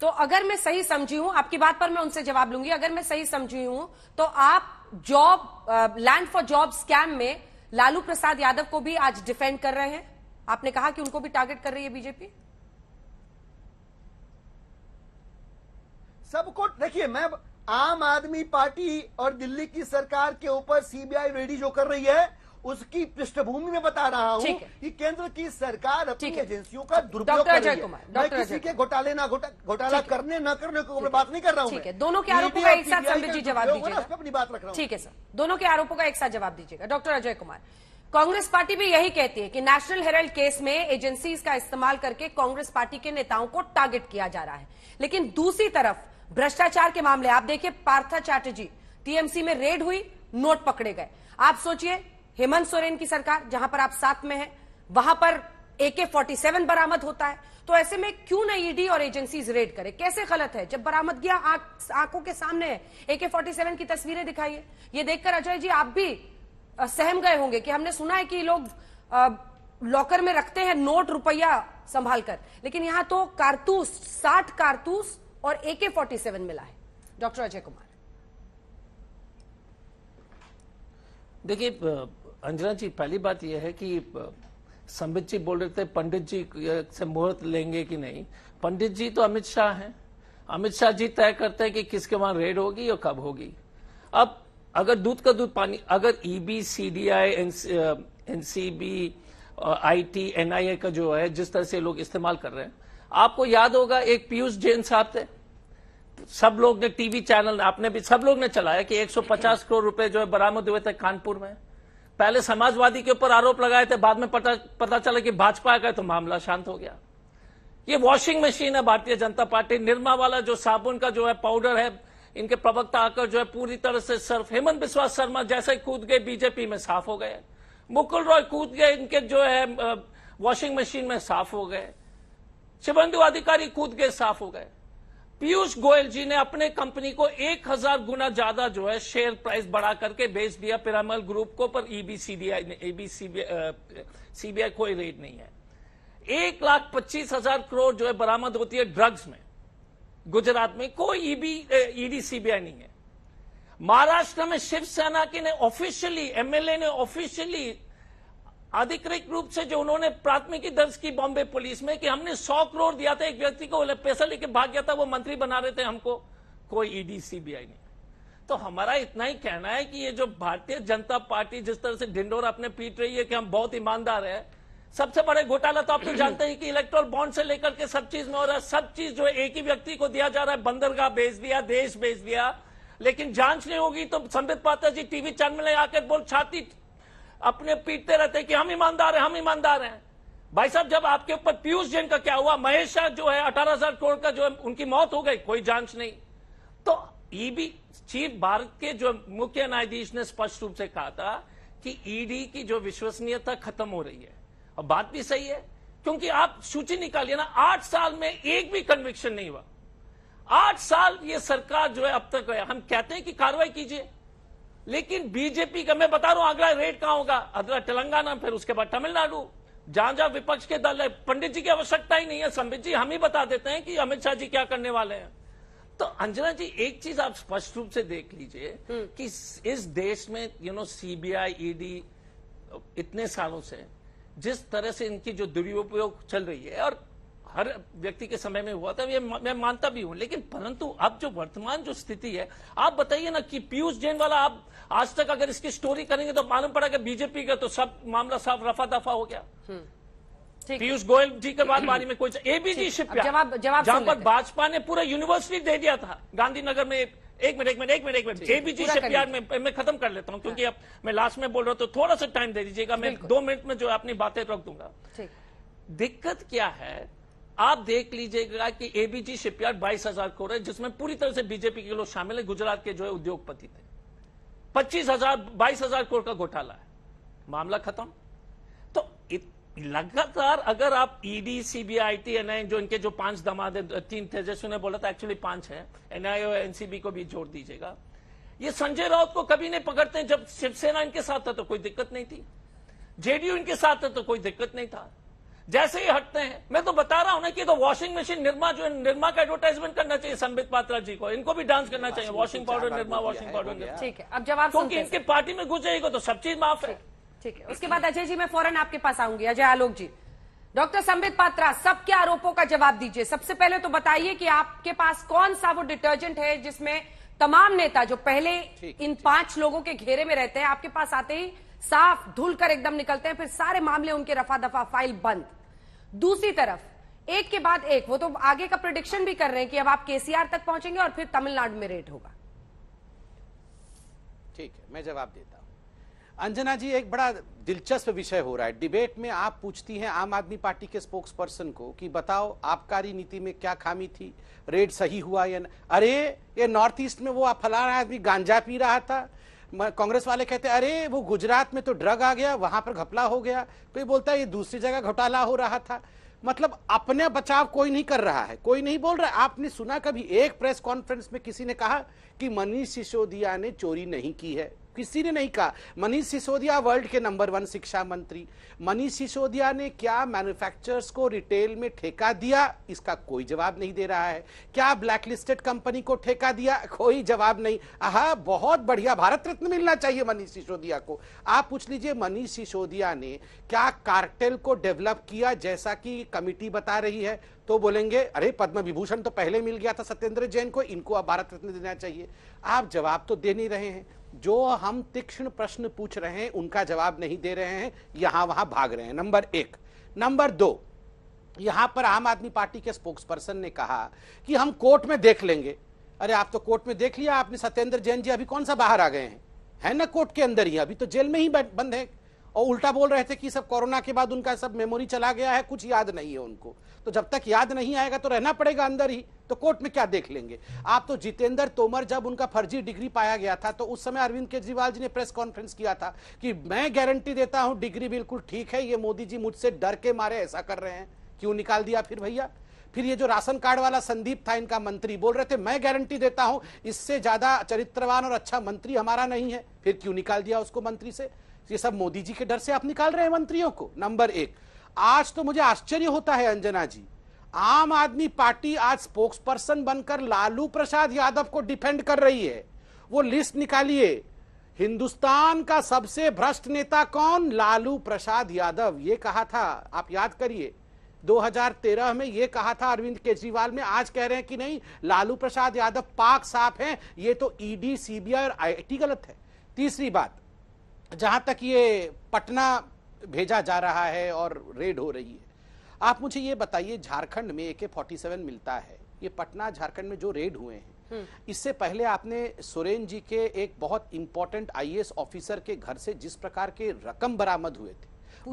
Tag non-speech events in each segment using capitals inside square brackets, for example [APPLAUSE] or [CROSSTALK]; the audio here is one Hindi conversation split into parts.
तो अगर मैं सही समझी हूं आपकी बात पर मैं उनसे जवाब लूंगी अगर मैं सही समझी हूं तो आप job land for job scam में लालू प्रसाद यादव को भी आज डिफेंड कर रहे हैं आपने कहा कि उनको भी टारगेट कर रही है बीजेपी सबको देखिए मैं आम आदमी पार्टी और दिल्ली की सरकार के ऊपर सीबीआई रेडी जो कर रही है उसकी पृष्ठभूमि में बता रहा हूँ कि केंद्र की सरकार अपनी एजेंसियों का दुरुपयोग कर रही है मैं किसी के घोटाले ना घोटाला करने ना करने को मैं बात नहीं कर रहा हूँ दोनों के आरोपों का एक साथ जवाब अपनी बात रख रहा हूँ ठीक है सर दोनों के आरोपों का एक साथ जवाब दीजिएगा doctor Ajay Kumar Congress party भी यही कहती है कि नेशनल हेराल्ड केस में एजेंसीज का इस्तेमाल करके कांग्रेस पार्टी के नेताओं को टारगेट किया जा रहा है लेकिन दूसरी तरफ भ्रष्टाचार के मामले आप देखिए पार्था चैटर्जी टीएमसी में रेड हुई नोट पकड़े गए आप सोचिए हेमंत सोरेन की सरकार जहां पर आप साथ में हैं वहां पर एके फोर्टी सेवन बरामद होता है तो ऐसे में क्यों ना ईडी e और एजेंसीज रेड करे कैसे गलत है जब बरामदगिया आंखों के सामने है एके फोर्टी सेवन की तस्वीरें दिखाइए ये देखकर अजय जी आप भी सहम गए होंगे कि हमने सुना है कि लोग लॉकर में रखते हैं नोट रुपया संभाल कर लेकिन यहां तो कारतूस साठ कारतूस और एके फोर्टी सेवन मिला है डॉक्टर अजय कुमार देखिए अंजना जी पहली बात यह है कि संबित जी बोल रहे थे पंडित जी से मुहूर्त लेंगे कि नहीं पंडित जी तो अमित शाह हैं अमित शाह जी तय करते हैं कि किसके वहां रेड होगी और कब होगी अब अगर दूध का दूध पानी अगर ED CBI NCB IT NIA का जो है जिस तरह से लोग इस्तेमाल कर रहे हैं आपको याद होगा एक पीयूष जैन साहब थे सब लोग ने टीवी चैनल आपने भी सब लोग ने चलाया कि 150 [LAUGHS] करोड़ रुपए जो है बरामद हुए थे कानपुर में पहले समाजवादी के ऊपर आरोप लगाए थे बाद में पता पता चला कि भाजपा का गए तो मामला शांत हो गया ये वॉशिंग मशीन है भारतीय जनता पार्टी निर्मा वाला जो साबुन का जो है पाउडर है इनके प्रवक्ता आकर जो है पूरी तरह से सर्फ हेमंत बिस्वा शर्मा जैसे कूद गए बीजेपी में साफ हो गए मुकुल रॉय कूद गए इनके जो है वॉशिंग मशीन में साफ हो गए शिवंदु अधिकारी कूद गए साफ हो गए पीयूष गोयल जी ने अपने कंपनी को एक हजार गुना ज्यादा जो है शेयर प्राइस बढ़ा करके बेच दिया पिरामल ग्रुप को पर ईबीसीडीआई सीबीआई सीबीआई कोई रेट नहीं है एक लाख पच्चीस हजार करोड़ जो है बरामद होती है ड्रग्स में गुजरात में कोई ईबी ईडी सीबीआई नहीं है महाराष्ट्र में शिवसेना के ने ऑफिशियली एमएलए ने ऑफिशियली आधिकारिक रूप से जो उन्होंने प्राथमिकी दर्ज की बॉम्बे पुलिस में कि हमने सौ करोड़ दिया था एक व्यक्ति को पैसा लेके भाग गया था वो मंत्री बना रहे थे हमको कोई ईडी e सीबीआई नहीं तो हमारा इतना ही कहना है कि ये जो भारतीय जनता पार्टी जिस तरह से ढिंडोर अपने पीट रही है कि हम बहुत ईमानदार है सबसे बड़े घोटाला तो आप तो जानते हैं कि इलेक्ट्रोल बॉन्ड से लेकर के सब चीज में हो रहा है सब चीज जो एक ही व्यक्ति को दिया जा रहा है बंदरगाह बेच दिया देश बेच दिया लेकिन जांच नहीं होगी तो संबित पात्रा जी टीवी चैनल आकर बोल छाती अपने पीटते रहते कि हम ईमानदार हैं हम ईमानदार हैं भाई साहब जब आपके ऊपर पीयूष जैन का क्या हुआ महेश शाह जो है अठारह हजार करोड़ का जो है उनकी मौत हो गई कोई जांच नहीं तो ईडी चीफ भारत के जो मुख्य न्यायाधीश ने स्पष्ट रूप से कहा था कि ईडी की जो विश्वसनीयता खत्म हो रही है और बात भी सही है क्योंकि आप सूची निकालिए ना आठ साल में एक भी कन्विक्शन नहीं हुआ आठ साल ये सरकार जो है अब तक है हम कहते हैं कि कार्रवाई कीजिए लेकिन बीजेपी का मैं बता रहा हूं अगला रेट कहां होगा अगला तेलंगाना फिर उसके बाद तमिलनाडु जहां जहां विपक्ष के दल है पंडित जी की आवश्यकता ही नहीं है संबित जी हम ही बता देते हैं कि अमित शाह जी क्या करने वाले हैं तो अंजना जी एक चीज आप स्पष्ट रूप से देख लीजिए हम्म। कि इस देश में यू नो सीबीआई ईडी इतने सालों से जिस तरह से इनकी जो दुरुपयोग चल रही है और हर व्यक्ति के समय में हुआ था ये मैं मानता भी हूं लेकिन परंतु अब जो वर्तमान जो स्थिति है आप बताइए ना कि पीयूष जैन वाला आप आज तक अगर इसकी स्टोरी करेंगे तो मालूम पड़ा कि बीजेपी का तो सब मामला साफ रफा दफा हो गया हम्म, पीयूष गोयल जी के बाद बारे में कोई एबीजी शिप जहां पर भाजपा ने पूरा यूनिवर्सिटी दे दिया था गांधीनगर में एक मिनट एक मिनट एक मिनट एक मिनट एबीजी शिपयार्ड में मैं खत्म कर लेता हूं क्योंकि हाँ। अब मैं लास्ट में बोल रहा हूं तो थोड़ा सा टाइम दे दीजिएगा मैं दो मिनट में जो अपनी बातें रख दूंगा दिक्कत क्या है आप देख लीजिएगा कि एबीजी शिपयार्ड बाईस हजार करोड़ है जिसमें पूरी तरह से बीजेपी के लोग शामिल है गुजरात के जो है उद्योगपति थे पच्चीस हजार बाईस हजार करोड़ का घोटाला है मामला खत्म तो लगातार अगर आप ईडी सीबीआई टी एनआई जो इनके जो पांच दमादे तीन थे जैसे उन्हें बोला था एक्चुअली पांच है एनआई और एनसीबी को भी जोड़ दीजिएगा ये संजय राउत को कभी नहीं पकड़ते जब शिवसेना इनके साथ था तो कोई दिक्कत नहीं थी जेडीयू इनके साथ था तो कोई दिक्कत नहीं था जैसे ही हटते हैं मैं तो बता रहा हूं ना कि तो वॉशिंग मशीन निर्मा जो निर्मा का एडवर्टाइजमेंट करना चाहिए संबित पात्रा जी को इनको भी डांस करना चाहिए वॉशिंग पाउडर तो निर्मा वॉशिंग पाउडर ठीक है अब जवाब क्योंकि इनके पार्टी में घुस जाएगा तो सब चीज माफ है ठीक है उसके बाद अजय जी मैं फौरन आपके पास आऊंगी अजय आलोक जी डॉक्टर संबित पात्रा सबके आरोपों का जवाब दीजिए सबसे पहले तो बताइए कि आपके पास कौन सा वो डिटर्जेंट है जिसमें तमाम नेता जो पहले इन पांच लोगों के घेरे में रहते हैं आपके पास आते ही साफ धुल कर एकदम निकलते हैं फिर सारे मामले उनके रफा दफा फाइल बंद दूसरी तरफ एक के बाद एक वो तो आगे का प्रोडिक्शन भी कर रहे हैं कि अब आप केसीआर तक पहुंचेंगे और फिर तमिलनाडु में रेट होगा ठीक है मैं जवाब देता हूं अंजना जी एक बड़ा दिलचस्प विषय हो रहा है डिबेट में आप पूछती हैं आम आदमी पार्टी के स्पोक्स पर्सन को कि बताओ आबकारी नीति में क्या खामी थी रेट सही हुआ या न अरे ये नॉर्थ ईस्ट में वो फलाना आदमी गांजा पी रहा था कांग्रेस वाले कहते हैं अरे वो गुजरात में तो ड्रग आ गया वहां पर घपला हो गया कोई बोलता है ये दूसरी जगह घोटाला हो रहा था मतलब अपने बचाव कोई नहीं कर रहा है कोई नहीं बोल रहा आपने सुना कभी एक प्रेस कॉन्फ्रेंस में किसी ने कहा कि मनीष सिसोदिया ने चोरी नहीं की है किसी ने नहीं कहा मनीष सिसोदिया वर्ल्ड के नंबर वन शिक्षा मंत्री मनीष सिसोदिया ने क्या मैन्युफैक्चरर्स को रिटेल में ठेका दिया इसका कोई जवाब नहीं दे रहा है क्या ब्लैकलिस्टेड कंपनी को ठेका दिया कोई जवाब नहीं आहा बहुत बढ़िया भारत रत्न मिलना चाहिए मनीष सिसोदिया को आप पूछ लीजिए मनीष सिसोदिया ने क्या कार्टेल को डेवलप किया जैसा कि कमिटी बता रही है तो बोलेंगे अरे पद्म विभूषण तो पहले मिल गया था सत्येंद्र जैन को इनको अब भारत रत्न देना चाहिए आप जवाब तो दे नहीं रहे हैं जो हम तीक्ष्ण प्रश्न पूछ रहे हैं उनका जवाब नहीं दे रहे हैं यहां वहां भाग रहे हैं नंबर एक नंबर दो यहां पर आम आदमी पार्टी के स्पोक्स पर्सन ने कहा कि हम कोर्ट में देख लेंगे अरे आप तो कोर्ट में देख लिया आपने सत्येंद्र जैन जी अभी कौन सा बाहर आ गए हैं है ना कोर्ट के अंदर ही अभी तो जेल में ही बंद है और उल्टा बोल रहे थे कि सब कोरोना के बाद उनका सब मेमोरी चला गया है कुछ याद नहीं है उनको तो जब तक याद नहीं आएगा तो रहना पड़ेगा अंदर ही तो कोर्ट में क्या देख लेंगे आप तो जितेंद्र तोमर जब उनका फर्जी डिग्री पाया गया था तो उस समय अरविंद केजरीवाल जी ने प्रेस कॉन्फ्रेंस किया था कि मैं गारंटी देता हूं डिग्री बिल्कुल ठीक है ये मोदी जी मुझसे डर के मारे ऐसा कर रहे हैं क्यों निकाल दिया फिर भैया फिर ये जो राशन कार्ड वाला संदीप था इनका मंत्री बोल रहे थे मैं गारंटी देता हूं इससे ज्यादा चरित्रवान और अच्छा मंत्री हमारा नहीं है फिर क्यों निकाल दिया उसको मंत्री से तो ये सब मोदी जी के डर से आप निकाल रहे हैं मंत्रियों को नंबर एक आज तो मुझे आश्चर्य होता है अंजना जी आम आदमी पार्टी आज स्पोक्स पर्सन बनकर लालू प्रसाद यादव को डिफेंड कर रही है वो लिस्ट निकालिए हिंदुस्तान का सबसे भ्रष्ट नेता कौन लालू प्रसाद यादव ये कहा था आप याद करिए 2013 में ये कहा था अरविंद केजरीवाल में आज कह रहे हैं कि नहीं लालू प्रसाद यादव पाक साफ हैं ये तो ईडी e सीबीआई और आईटी गलत है तीसरी बात जहां तक ये पटना भेजा जा रहा है और रेड हो रही है आप मुझे ये बताइए झारखंड में ए के फोर्टी सेवन मिलता है ये पटना झारखंड में जो रेड हुए हैं हम्म। इससे पहले आपने सुरेन जी के एक बहुत इंपॉर्टेंट आईएएस ऑफिसर के घर से जिस प्रकार के रकम बरामद हुए थे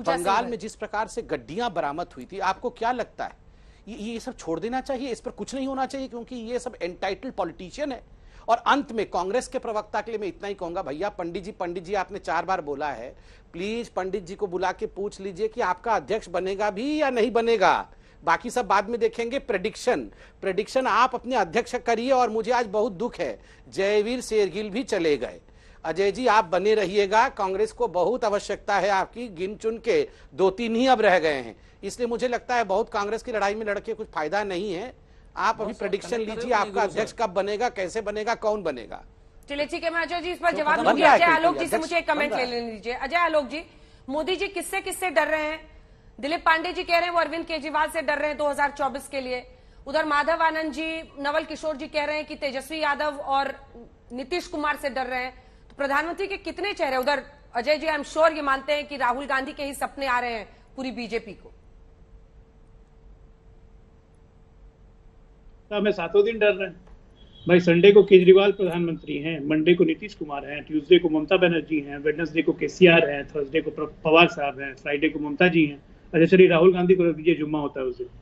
बंगाल में जिस प्रकार से गड्डियां बरामद हुई थी आपको क्या लगता है ये, ये सब छोड़ देना चाहिए इस पर कुछ नहीं होना चाहिए क्योंकि ये सब एंटाइटल्ड पॉलिटिशियन है और अंत में कांग्रेस के प्रवक्ता के लिए मैं इतना ही कहूंगा भैया पंडित जी पंडित जी आपने चार बार बोला है प्लीज पंडित जी को बुला के पूछ लीजिए कि आपका अध्यक्ष बनेगा भी या नहीं बनेगा बाकी सब बाद में देखेंगे प्रडिक्शन प्रडिक्शन आप अपने अध्यक्ष करिए और मुझे आज बहुत दुख है जयवीर शेरगिल भी चले गए अजय जी आप बने रहिएगा कांग्रेस को बहुत आवश्यकता है आपकी गिन चुन के दो तीन ही अब रह गए हैं इसलिए मुझे लगता है बहुत कांग्रेस की लड़ाई में लड़के कुछ फायदा नहीं है आप अभी प्रडिक्शन लीजिए आपका अध्यक्ष कब बनेगा कैसे बनेगा कौन बनेगा चलिए ठीक है मैं अजय जी इस पर तो जवाब दूंगी अजय आलोक जी से मुझे एक कमेंट ले लीजिए अजय आलोक जी मोदी जी किससे किससे डर रहे हैं दिलीप पांडे जी कह रहे हैं वो अरविंद केजरीवाल से डर रहे हैं 2024 के लिए उधर माधव आनंद जी नवल किशोर जी कह रहे हैं कि तेजस्वी यादव और नीतीश कुमार से डर रहे हैं तो प्रधानमंत्री के कितने चेहरे उधर Ajay ji I am sure ये मानते हैं कि राहुल गांधी के ही सपने आ रहे हैं पूरी बीजेपी को सप्ताह हमें सातों दिन डर रहे हैं भाई संडे को केजरीवाल प्रधानमंत्री हैं मंडे को नीतीश कुमार हैं ट्यूसडे को ममता बनर्जी हैं वेडनेसडे को के हैं थर्सडे को पवार साहब हैं फ्राइडे को ममता जी हैं अच्छा चलिए राहुल गांधी को रख दीजिए जुम्मा होता है उस दिन